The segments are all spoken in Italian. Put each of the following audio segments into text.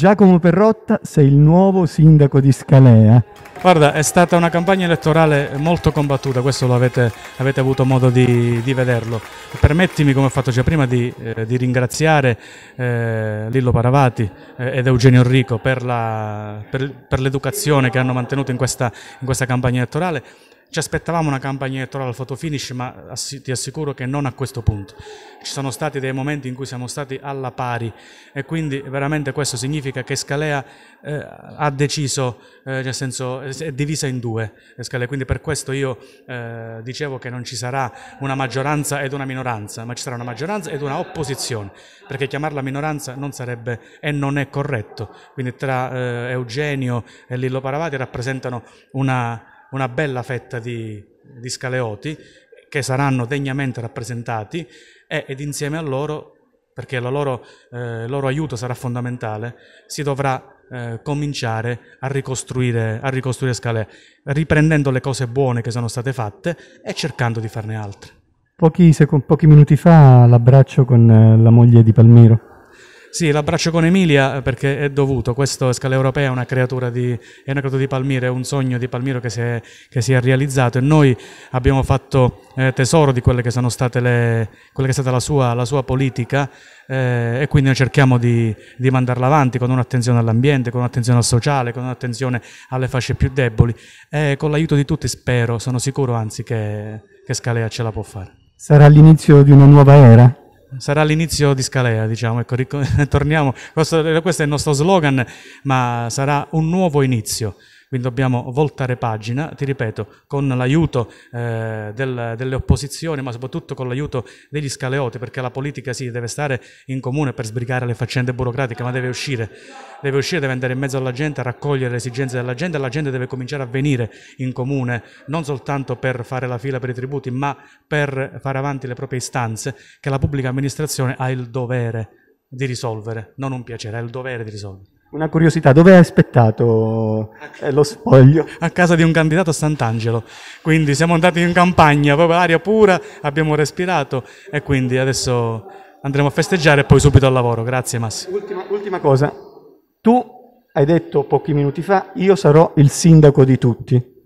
Giacomo Perrotta, sei il nuovo sindaco di Scalea. Guarda, è stata una campagna elettorale molto combattuta, questo lo avete, avete avuto modo di, di, vederlo. Permettimi, come ho fatto già prima, di, eh, di ringraziare eh, Lillo Paravati eh, ed Eugenio Enrico per, l'educazione che hanno mantenuto in questa, in questa campagna elettorale ci aspettavamo una campagna elettorale al fotofinish, ma ass- ti assicuro che non a questo punto. Ci sono stati dei momenti in cui siamo stati alla pari e quindi veramente questo significa che Scalea eh, ha deciso, eh, nel senso è divisa in due eh, Scalea, quindi per questo io eh, dicevo che non ci sarà una maggioranza ed una minoranza, ma ci sarà una maggioranza ed una opposizione, perché chiamarla minoranza non sarebbe e non è corretto. Quindi tra eh, Eugenio e Lillo Paravati rappresentano una una bella fetta di, di scaleoti che saranno degnamente rappresentati e, ed insieme a loro, perché il loro, eh, loro, aiuto sarà fondamentale, si dovrà eh, cominciare a ricostruire, a ricostruire Scalè, riprendendo le cose buone che sono state fatte e cercando di farne altre. Pochi, pochi minuti fa l'abbraccio con eh, la moglie di Palmiro. Sì, l'abbraccio con Emilia eh, perché è dovuto, questo scala europea è una creatura di, è una creatura di Palmiro, è un sogno di Palmiro che si è, che si è realizzato e noi abbiamo fatto eh, tesoro di quelle che sono state le, quella che è stata la sua, la sua politica eh, e quindi noi cerchiamo di, di mandarla avanti con un'attenzione all'ambiente, con un'attenzione al sociale, con un'attenzione alle fasce più deboli e eh, con l'aiuto di tutti spero, sono sicuro anzi che, che Scalea ce la può fare. Sarà l'inizio di una nuova era? sarà l'inizio di Scalea, diciamo, ecco, torniamo, questo, questo è il nostro slogan, ma sarà un nuovo inizio quindi dobbiamo voltare pagina, ti ripeto, con l'aiuto eh, del, delle opposizioni, ma soprattutto con l'aiuto degli scaleoti, perché la politica sì, deve stare in comune per sbrigare le faccende burocratiche, ma deve uscire deve uscire, deve andare in mezzo alla gente, a raccogliere le esigenze della gente, e la gente deve cominciare a venire in comune, non soltanto per fare la fila per i tributi, ma per fare avanti le proprie istanze che la pubblica amministrazione ha il dovere di risolvere, non un piacere, ha il dovere di risolvere. Una curiosità, dove hai aspettato eh, lo spoglio? A casa di un candidato a Sant'Angelo, quindi siamo andati in campagna, proprio aria pura, abbiamo respirato e quindi adesso andremo a festeggiare e poi subito al lavoro. Grazie Massimo. Ultima, ultima cosa, tu hai detto pochi minuti fa, io sarò il sindaco di tutti.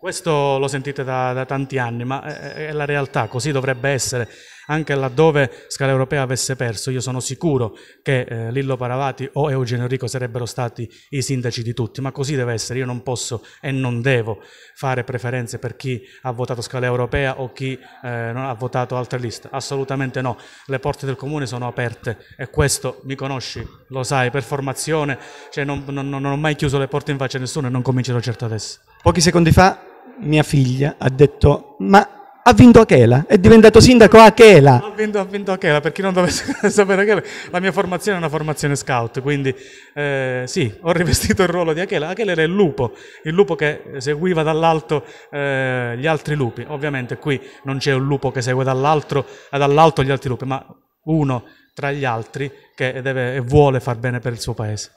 Questo lo sentite da, da tanti anni, ma è, è la realtà, così dovrebbe essere anche laddove Scala Europea avesse perso, io sono sicuro che eh, Lillo Paravati o Eugenio Rico sarebbero stati i sindaci di tutti, ma così deve essere, io non posso e non devo fare preferenze per chi ha votato Scala Europea o chi eh, non ha votato altre liste, assolutamente no, le porte del comune sono aperte e questo mi conosci, lo sai, per formazione, cioè non, non, non ho mai chiuso le porte in faccia a nessuno e non comincerò certo adesso. Pochi secondi fa mia figlia ha detto ma ha vinto Achela, è diventato sindaco Achela. Ha vinto, ha vinto Achela, per chi non dovesse sapere Achela, la mia formazione è una formazione scout, quindi eh, sì, ho rivestito il ruolo di Achela. Achela era il lupo, il lupo che seguiva dall'alto eh, gli altri lupi. Ovviamente qui non c'è un lupo che segue eh, dall'alto dall gli altri lupi, ma uno tra gli altri che deve e vuole far bene per il suo paese.